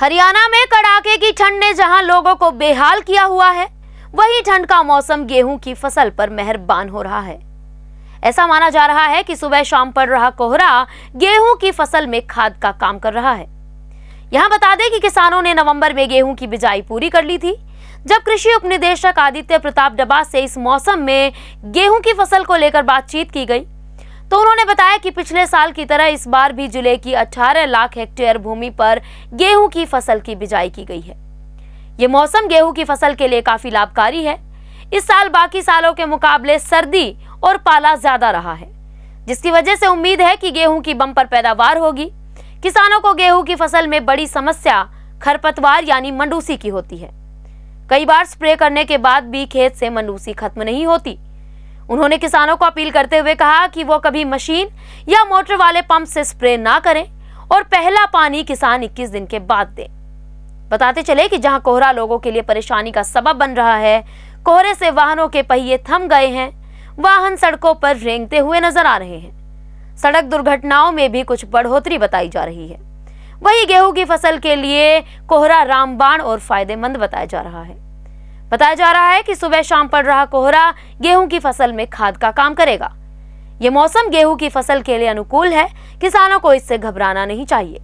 हरियाणा में कड़ाके की ठंड ने जहां लोगों को बेहाल किया हुआ है वही ठंड का मौसम गेहूं की फसल पर मेहरबान हो रहा है ऐसा माना जा रहा है कि सुबह शाम पड़ रहा कोहरा गेहूं की फसल में खाद का काम कर रहा है यहां बता दें कि किसानों ने नवंबर में गेहूं की बिजाई पूरी कर ली थी जब कृषि उपनिदेशक आदित्य प्रताप डबास से इस मौसम में गेहूं की फसल को लेकर बातचीत की गई तो उन्होंने बताया कि पिछले साल की तरह इस बार भी जिले की 18 लाख हेक्टेयर भूमि पर गेहूं की फसल की बिजाई की गई है ये मौसम गेहूं की फसल के लिए काफी लाभकारी है इस साल बाकी सालों के मुकाबले सर्दी और पाला ज्यादा रहा है जिसकी वजह से उम्मीद है कि गेहूं की बम पैदावार होगी किसानों को गेहूं की फसल में बड़ी समस्या खरपतवार यानी मंडूसी की होती है कई बार स्प्रे करने के बाद भी खेत से मंडूसी खत्म नहीं होती उन्होंने किसानों को अपील करते हुए कहा कि वो कभी मशीन या मोटर वाले पंप से स्प्रे ना करें और पहला पानी किसान 21 दिन के बाद दें बताते चले कि जहां कोहरा लोगों के लिए परेशानी का सबब बन रहा है कोहरे से वाहनों के पहिए थम गए हैं वाहन सड़कों पर रेंगते हुए नजर आ रहे हैं सड़क दुर्घटनाओं में भी कुछ बढ़ोतरी बताई जा रही है वही गेहूं की फसल के लिए कोहरा रामबाण और फायदेमंद बताया जा रहा है बताया जा रहा है कि सुबह शाम पड़ रहा कोहरा गेहूं की फसल में खाद का काम करेगा ये मौसम गेहूं की फसल के लिए अनुकूल है किसानों को इससे घबराना नहीं चाहिए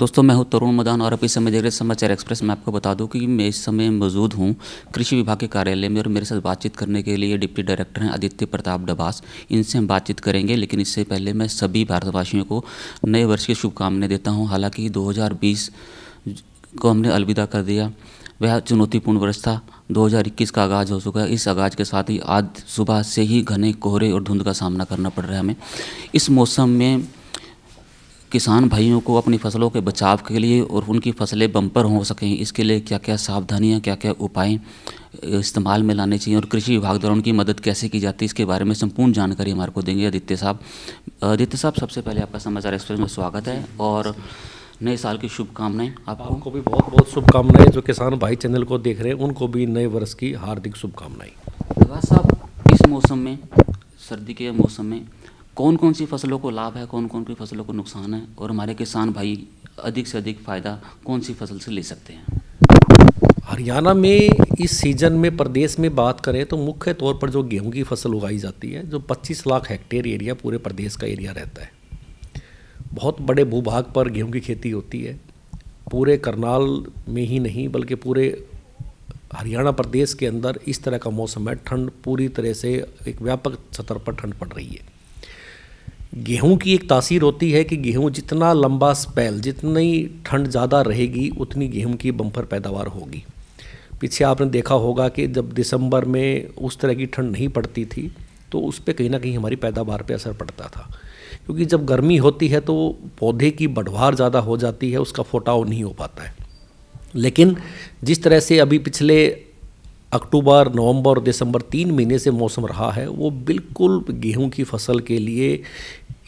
दोस्तों मैं हूं तरुण मदान और अभी समय देख समाचार एक्सप्रेस में आपको बता दूं कि मैं इस समय मौजूद हूं कृषि विभाग के कार्यालय में और मेरे साथ बातचीत करने के लिए डिप्टी डायरेक्टर हैं आदित्य प्रताप डबास इनसे हम बातचीत करेंगे लेकिन इससे पहले मैं सभी भारतवासियों को नए वर्ष की शुभकामनाएं देता हूँ हालाँकि दो को हमने अलविदा कर दिया वह चुनौतीपूर्ण वर्ष था 2021 का आगाज़ हो चुका है इस आगाज़ के साथ ही आज सुबह से ही घने कोहरे और धुंध का सामना करना पड़ रहा है हमें इस मौसम में किसान भाइयों को अपनी फसलों के बचाव के लिए और उनकी फसलें बम्पर हो सकें इसके लिए क्या क्या सावधानियाँ क्या क्या उपाय इस्तेमाल में लाने चाहिए और कृषि विभाग द्वारा उनकी मदद कैसे की जाती है इसके बारे में संपूर्ण जानकारी हमारे को देंगे आदित्य साहब आदित्य साहब सबसे पहले आपका समाचार एक्सप्रेस में स्वागत है और नए साल की शुभकामनाएं आपको आपको भी बहुत बहुत शुभकामनाएं जो किसान भाई चैनल को देख रहे हैं उनको भी नए वर्ष की हार्दिक शुभकामनाएं विभाग साहब इस मौसम में सर्दी के मौसम में कौन कौन सी फसलों को लाभ है कौन कौन सी फसलों को नुकसान है और हमारे किसान भाई अधिक से अधिक फ़ायदा कौन सी फसल से ले सकते हैं हरियाणा में इस सीज़न में प्रदेश में बात करें तो मुख्य तौर पर जो गेहूं की फसल उगाई जाती है जो 25 लाख हेक्टेयर एरिया पूरे प्रदेश का एरिया रहता है बहुत बड़े भूभाग पर गेहूं की खेती होती है पूरे करनाल में ही नहीं बल्कि पूरे हरियाणा प्रदेश के अंदर इस तरह का मौसम है ठंड पूरी तरह से एक व्यापक स्तर पर ठंड पड़ रही है गेहूं की एक तासीर होती है कि गेहूं जितना लंबा स्पेल जितनी ठंड ज़्यादा रहेगी उतनी गेहूं की बम्फर पैदावार होगी पीछे आपने देखा होगा कि जब दिसंबर में उस तरह की ठंड नहीं पड़ती थी तो उस पर कहीं ना कहीं हमारी पैदावार पर असर पड़ता था क्योंकि जब गर्मी होती है तो पौधे की बढ़वार ज़्यादा हो जाती है उसका फोटाव नहीं हो पाता है लेकिन जिस तरह से अभी पिछले अक्टूबर नवंबर और दिसंबर तीन महीने से मौसम रहा है वो बिल्कुल गेहूं की फसल के लिए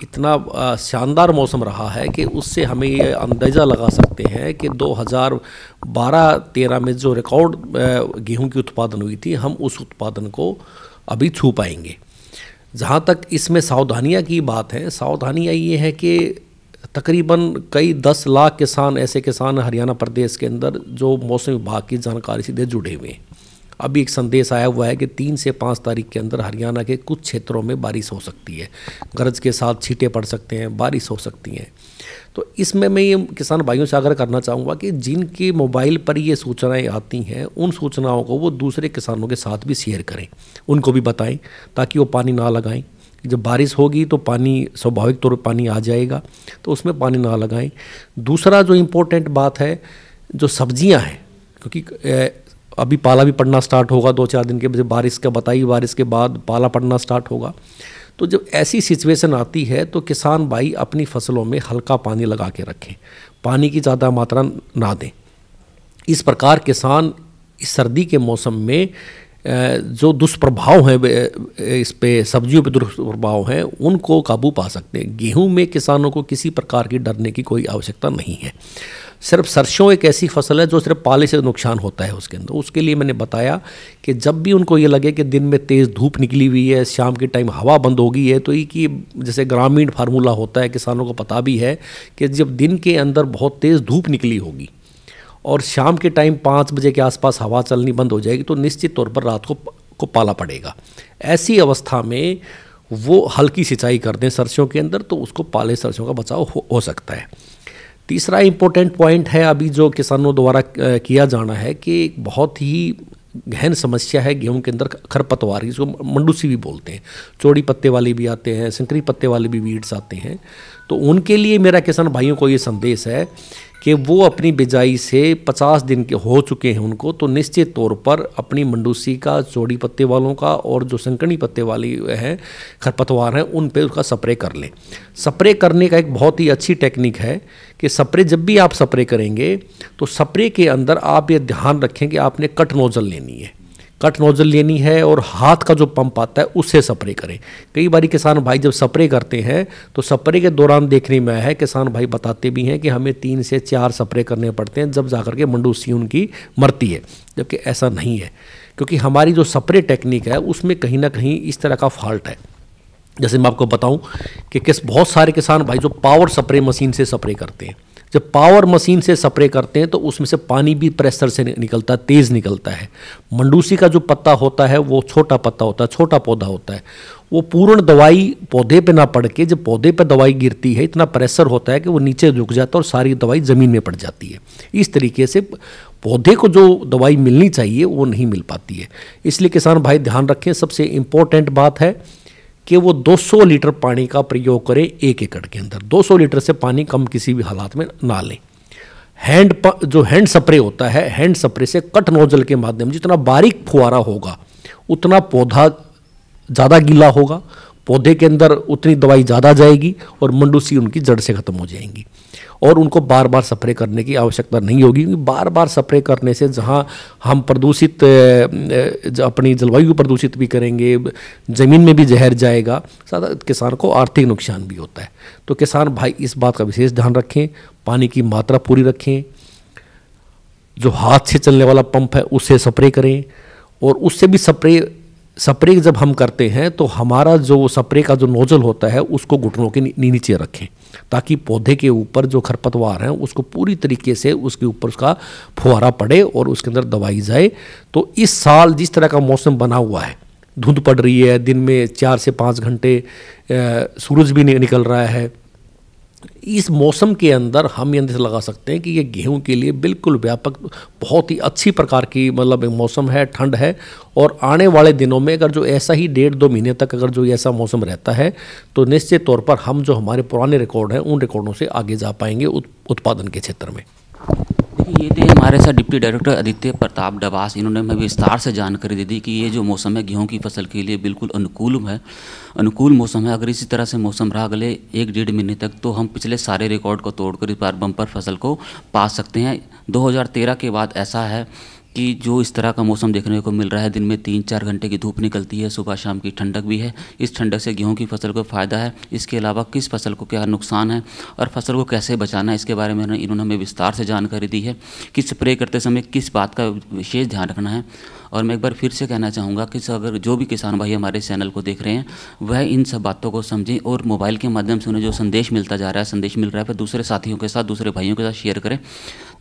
इतना शानदार मौसम रहा है कि उससे हमें ये अंदाज़ा लगा सकते हैं कि 2012-13 में जो रिकॉर्ड गेहूं की उत्पादन हुई थी हम उस उत्पादन को अभी छू पाएंगे जहाँ तक इसमें सावधानियाँ की बात है सावधानियाँ ये है कि तकरीबन कई दस लाख किसान ऐसे किसान हरियाणा प्रदेश के अंदर जो मौसम विभाग की जानकारी सीधे जुड़े हुए हैं अभी एक संदेश आया हुआ है कि तीन से पाँच तारीख के अंदर हरियाणा के कुछ क्षेत्रों में बारिश हो सकती है गरज के साथ छीटे पड़ सकते हैं बारिश हो सकती हैं तो इसमें मैं ये किसान भाइयों से आग्रह करना चाहूँगा कि जिनके मोबाइल पर ये सूचनाएँ आती हैं उन सूचनाओं को वो दूसरे किसानों के साथ भी शेयर करें उनको भी बताएं ताकि वो पानी ना लगाएं जब बारिश होगी तो पानी स्वाभाविक तौर पर पानी आ जाएगा तो उसमें पानी ना लगाएं दूसरा जो इम्पोर्टेंट बात है जो सब्जियां हैं क्योंकि अभी पाला भी पड़ना स्टार्ट होगा दो चार दिन के बजे बारिश का बताई बारिश के बाद पाला पड़ना स्टार्ट होगा तो जब ऐसी सिचुएशन आती है तो किसान भाई अपनी फसलों में हल्का पानी लगा के रखें पानी की ज़्यादा मात्रा ना दें इस प्रकार किसान इस सर्दी के मौसम में जो दुष्प्रभाव हैं इस पे सब्जियों पे दुष्प्रभाव हैं उनको काबू पा सकते हैं गेहूं में किसानों को किसी प्रकार की डरने की कोई आवश्यकता नहीं है सिर्फ सरसों एक ऐसी फसल है जो सिर्फ पाले से नुकसान होता है उसके अंदर उसके लिए मैंने बताया कि जब भी उनको ये लगे कि दिन में तेज़ धूप निकली हुई है शाम के टाइम हवा बंद हो गई है तो ये कि जैसे ग्रामीण फार्मूला होता है किसानों को पता भी है कि जब दिन के अंदर बहुत तेज़ धूप निकली होगी और शाम के टाइम पाँच बजे के आसपास हवा चलनी बंद हो जाएगी तो निश्चित तौर पर रात को को पाला पड़ेगा ऐसी अवस्था में वो हल्की सिंचाई कर दें सरसों के अंदर तो उसको पाले सरसों का बचाव हो, हो सकता है तीसरा इम्पोर्टेंट पॉइंट है अभी जो किसानों द्वारा किया जाना है कि एक बहुत ही गहन समस्या है गेहूं के अंदर खरपतवार जिसको मंडूसी भी बोलते हैं चौड़ी पत्ते वाले भी आते हैं संकरी पत्ते वाले भी वीड्स आते हैं तो उनके लिए मेरा किसान भाइयों को ये संदेश है कि वो अपनी बिजाई से 50 दिन के हो चुके हैं उनको तो निश्चित तौर पर अपनी मंडूसी का चौड़ी पत्ते वालों का और जो संकनी पत्ते वाली हैं खरपतवार हैं उन पे उसका स्प्रे कर लें स्प्रे करने का एक बहुत ही अच्छी टेक्निक है कि स्प्रे जब भी आप स्प्रे करेंगे तो स्प्रे के अंदर आप ये ध्यान रखें कि आपने कट नोज़ल लेनी है कट नोजल लेनी है और हाथ का जो पंप आता है उससे स्प्रे करें कई बार किसान भाई जब स्प्रे करते हैं तो स्प्रे के दौरान देखने में आया है किसान भाई बताते भी हैं कि हमें तीन से चार स्प्रे करने पड़ते हैं जब जाकर के मंडूसी उनकी मरती है जबकि ऐसा नहीं है क्योंकि हमारी जो स्प्रे टेक्निक है उसमें कहीं ना कहीं इस तरह का फॉल्ट है जैसे मैं आपको बताऊं कि किस बहुत सारे किसान भाई जो पावर स्प्रे मशीन से स्प्रे करते हैं जब पावर मशीन से स्प्रे करते हैं तो उसमें से पानी भी प्रेशर से निकलता है तेज़ निकलता है मंडूसी का जो पत्ता होता है वो छोटा पत्ता होता है छोटा पौधा होता है वो पूर्ण दवाई पौधे पे ना पड़ के जब पौधे पे दवाई गिरती है इतना प्रेशर होता है कि वो नीचे रुक जाता है और सारी दवाई ज़मीन में पड़ जाती है इस तरीके से पौधे को जो दवाई मिलनी चाहिए वो नहीं मिल पाती है इसलिए किसान भाई ध्यान रखें सबसे इम्पोर्टेंट बात है कि वो 200 लीटर पानी का प्रयोग करें एक एकड़ के अंदर 200 लीटर से पानी कम किसी भी हालात में ना लें हैंड जो हैंड स्प्रे होता है हैंड स्प्रे से कट नोजल के माध्यम जितना बारीक फुहारा होगा उतना पौधा ज़्यादा गीला होगा पौधे के अंदर उतनी दवाई ज़्यादा जाएगी और मंडूसी उनकी जड़ से ख़त्म हो जाएंगी और उनको बार बार स्प्रे करने की आवश्यकता नहीं होगी क्योंकि बार बार स्प्रे करने से जहाँ हम प्रदूषित अपनी जलवायु प्रदूषित भी करेंगे ज़मीन में भी जहर जाएगा साथ किसान को आर्थिक नुकसान भी होता है तो किसान भाई इस बात का विशेष ध्यान रखें पानी की मात्रा पूरी रखें जो हाथ से चलने वाला पंप है उससे स्प्रे करें और उससे भी स्प्रे स्प्रे जब हम करते हैं तो हमारा जो स्प्रे का जो नोजल होता है उसको घुटनों के नी, नीचे रखें ताकि पौधे के ऊपर जो खरपतवार हैं उसको पूरी तरीके से उसके ऊपर उसका फुहारा पड़े और उसके अंदर दवाई जाए तो इस साल जिस तरह का मौसम बना हुआ है धुंध पड़ रही है दिन में चार से पाँच घंटे सूरज भी निकल रहा है इस मौसम के अंदर हम ये अंदाजा लगा सकते हैं कि ये गेहूं के लिए बिल्कुल व्यापक बहुत ही अच्छी प्रकार की मतलब मौसम है ठंड है और आने वाले दिनों में अगर जो ऐसा ही डेढ़ दो महीने तक अगर जो ऐसा मौसम रहता है तो निश्चित तौर पर हम जो हमारे पुराने रिकॉर्ड हैं उन रिकॉर्डों से आगे जा पाएंगे उत्पादन के क्षेत्र में ये थे हमारे साथ डिप्टी डायरेक्टर आदित्य प्रताप डबास इन्होंने हमें विस्तार से जानकारी दे दी कि ये जो मौसम है गेहूं की फसल के लिए बिल्कुल अनुकूल है अनुकूल मौसम है अगर इसी तरह से मौसम रहा अगले एक डेढ़ महीने तक तो हम पिछले सारे रिकॉर्ड को तोड़कर इस बार बम्पर फसल को पा सकते हैं 2013 के बाद ऐसा है कि जो इस तरह का मौसम देखने को मिल रहा है दिन में तीन चार घंटे की धूप निकलती है सुबह शाम की ठंडक भी है इस ठंडक से गेहूं की फसल को फ़ायदा है इसके अलावा किस फसल को क्या नुकसान है और फसल को कैसे बचाना है इसके बारे में इन्होंने हमें विस्तार से जानकारी दी है कि स्प्रे करते समय किस बात का विशेष ध्यान रखना है और मैं एक बार फिर से कहना चाहूँगा कि अगर जो भी किसान भाई हमारे चैनल को देख रहे हैं वह इन सब बातों को समझें और मोबाइल के माध्यम से उन्हें जो संदेश मिलता जा रहा है संदेश मिल रहा है वह दूसरे साथियों के साथ दूसरे भाइयों के साथ शेयर करें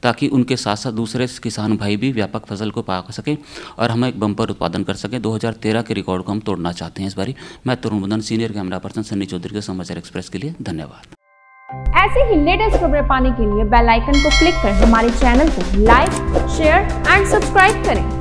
ताकि उनके साथ साथ दूसरे किसान भाई भी व्यापक फसल को पा सकें और हम एक बम्पर उत्पादन कर सकें 2013 के रिकॉर्ड को हम तोड़ना चाहते हैं इस बारी मैं Tarun Madan senior camera person Sunny Chaudhary के समाचार एक्सप्रेस के लिए धन्यवाद ऐसे ही लेटेस्ट खबरें पाने के लिए बेल आइकन को क्लिक कर हमारे चैनल को लाइक शेयर एंड सब्सक्राइब करें